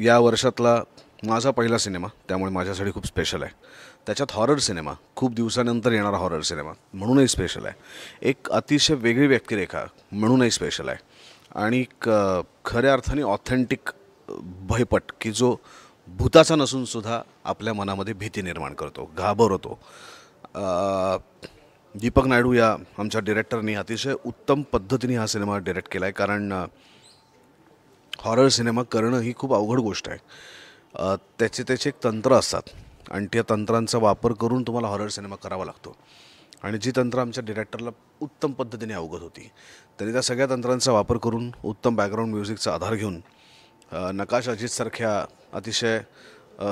या वर्षातला माझा पहिला सिनेमा त्यामुळे माझ्यासाठी खूप स्पेशल आहे त्याच्यात हॉरर सिनेमा खूप दिवसानंतर येणारा हॉरर सिनेमा म्हणूनही स्पेशल आहे एक अतिशय वेगळी व्यक्तिरेखा म्हणूनही स्पेशल आहे आणि क खऱ्या अर्थाने ऑथेंटिक भयपट की जो भूताचा नसूनसुद्धा आपल्या मनामध्ये भीती निर्माण करतो घाबरवतो दीपक नायडू या आमच्या डिरेक्टरनी अतिशय उत्तम पद्धतीने हा सिनेमा डिरेक्ट केला आहे कारण हॉरर सिनेमा करणं ही खूप अवघड गोष्ट आहे त्याचे त्याचे एक तंत्र असतात आणि त्या तंत्रांचा वापर करून तुम्हाला हॉरर सिनेमा करावा लागतो आणि जी तंत्र आमच्या डिरेक्टरला उत्तम पद्धतीने अवगत होती तरी त्या सगळ्या तंत्रांचा वापर करून उत्तम बॅकग्राऊंड म्युझिकचा आधार घेऊन नकाश अजितसारख्या अतिशय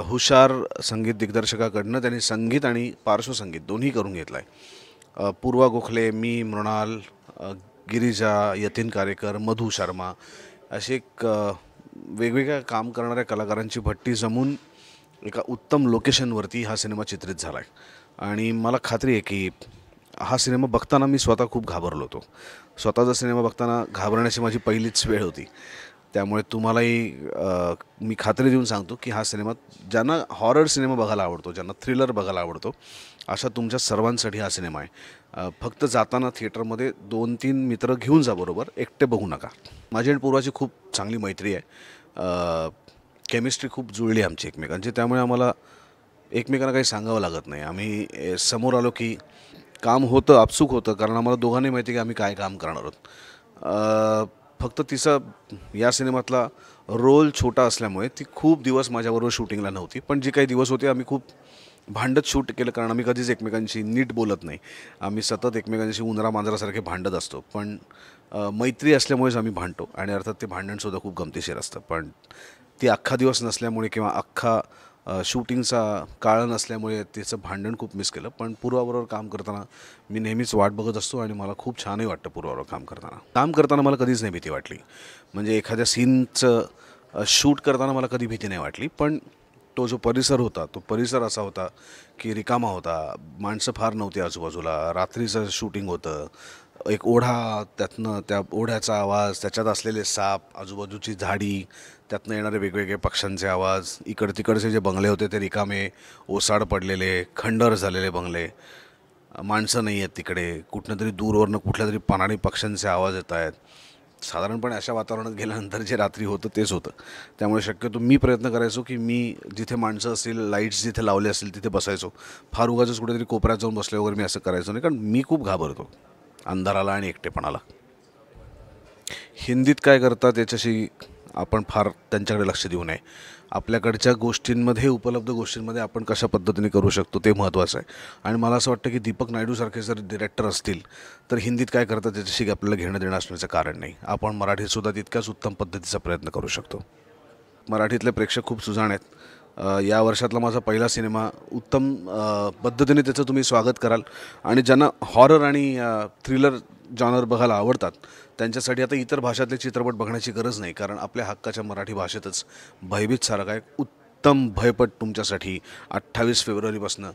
हुशार संगीत दिग्दर्शकाकडनं त्यांनी संगीत आणि पार्श्वसंगीत दोन्ही करून घेतलं आहे पूर्वा गोखले मी मृणाल गिरिजा यतीन कारेकर मधु शर्मा अशी एक वेगवेगळ्या काम करणाऱ्या कलाकारांची भट्टी जमून एका उत्तम लोकेशनवरती हा सिनेमा चित्रित झाला आहे आणि मला खात्री आहे की हा सिनेमा बघताना मी स्वतः खूप घाबरलो होतो स्वतःचा सिनेमा बघताना घाबरण्याची माझी पहिलीच वेळ होती त्यामुळे तुम्हालाही मी खात्री देऊन सांगतो की हा सिनेमा ज्यांना हॉरर सिनेमा बघायला आवडतो ज्यांना थ्रिलर बघायला आवडतो अशा तुमच्या सर्वांसाठी हा सिनेमा आहे फक्त जाताना थिएटरमध्ये दोन तीन मित्र घेऊन जा बरोबर एकटे बघू नका माझी आणि पूर्वाची खूप चांगली मैत्री आहे केमिस्ट्री खूप जुळली आमची एकमेकांची त्यामुळे आम्हाला एकमेकांना काही सांगावं लागत नाही आम्ही समोर आलो की काम होतं आपसूक होतं कारण आम्हाला दोघांनी माहिती की आम्ही काय काम करणार आहोत फक्त तिचा या सिनेमातला रोल छोटा असल्यामुळे ती खूप दिवस माझ्याबरोबर शूटिंगला नव्हती पण जी काही दिवस होते आम्ही खूप भांडत शूट केलं कारण आम्ही कधीच एकमेकांशी नीट बोलत नाही आम्ही सतत एकमेकांशी उंदरा मांजरासारखे भांडत असतो पण मैत्री असल्यामुळेच आम्ही भांडतो आणि अर्थात ते भांडणसुद्धा खूप गमतीशीर असतं पण ती अख्खा दिवस नसल्यामुळे किंवा अख्खा शूटिंगचा काळ नसल्यामुळे त्याचं भांडण खूप मिस केलं पण पूर्वाबरोबर काम करताना मी नेहमीच वाट बघत असतो आणि मला खूप छानही वाटतं पूर्वाबरोबर काम करताना काम करताना मला कधीच नाही भीती वाटली म्हणजे एखाद्या सीनचं शूट करताना मला कधी भीती नाही वाटली पण तो जो परिसर होता तो परिसर असा होता की रिकामा होता माणसं फार नव्हती आजूबाजूला रात्रीचं शूटिंग होतं एक ओढा त्यातनं त्या ओढ्याचा आवाज त्याच्यात असलेले साप आजूबाजूची झाडी त्यातनं येणारे वेगवेगळे पक्ष्यांचे आवाज इकड तिकडचे जे बंगले होते ते रिकामे ओसाड पडलेले खंडर झालेले बंगले माणसं नाही आहेत तिकडे कुठनं तरी दूरवरनं कुठल्या तरी पानाडी पक्ष्यांचे आवाज येत आहेत साधारणपणे अशा वातावरणात गेल्यानंतर जे रात्री होतं तेच होतं त्यामुळे शक्यतो मी प्रयत्न करायचो की मी जिथे माणसं असतील लाईट्स जिथे लावले असतील तिथे बसायचो फार उगाच कुठेतरी कोपऱ्यात जाऊन बसले वगैरे मी असं करायचो नाही कारण मी खूप घाबरतो अंधाराला आणि एकटेपणाला हिंदीत काय करतात याच्याशी आपण फार त्यांच्याकडे लक्ष देऊ नये आपल्याकडच्या गोष्टींमध्ये उपलब्ध गोष्टींमध्ये आपण कशा पद्धतीने करू शकतो ते महत्त्वाचं आहे आणि मला असं वाटतं की दीपक नायडूसारखे जर डिरेक्टर असतील तर हिंदीत काय करतात त्याच्याशी आपल्याला घेणं देणं असण्याचं कारण नाही आपण मराठीतसुद्धा तितक्याच उत्तम पद्धतीचा प्रयत्न करू शकतो मराठीतले प्रेक्षक खूप सुजाण आहेत या वर्षातला माझा पहिला सिनेमा उत्तम पद्धतीने त्याचं तुम्ही स्वागत कराल आणि ज्यांना हॉरर आणि थ्रिलर जॉनर बघायला आवडतात त्यांच्यासाठी आता इतर भाषातले चित्रपट बघण्याची गरज नाही कारण आपल्या हक्काच्या मराठी भाषेतच भयभीत सारखा एक उत्तम भयपट तुमच्यासाठी अठ्ठावीस फेब्रुवारीपासून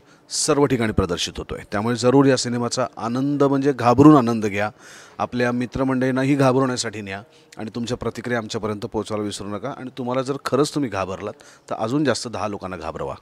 सर्व ठिकाणी प्रदर्शित होतो आहे त्यामुळे जरूर या सिनेमाचा आनंद म्हणजे घाबरून आनंद घ्या आपल्या मित्रमंडळींनाही घाबरवण्यासाठी न्या आणि तुमच्या प्रतिक्रिया आमच्यापर्यंत पोहोचवायला विसरू नका आणि तुम्हाला जर खरंच तुम्ही घाबरलात तर अजून जास्त दहा लोकांना घाबरवा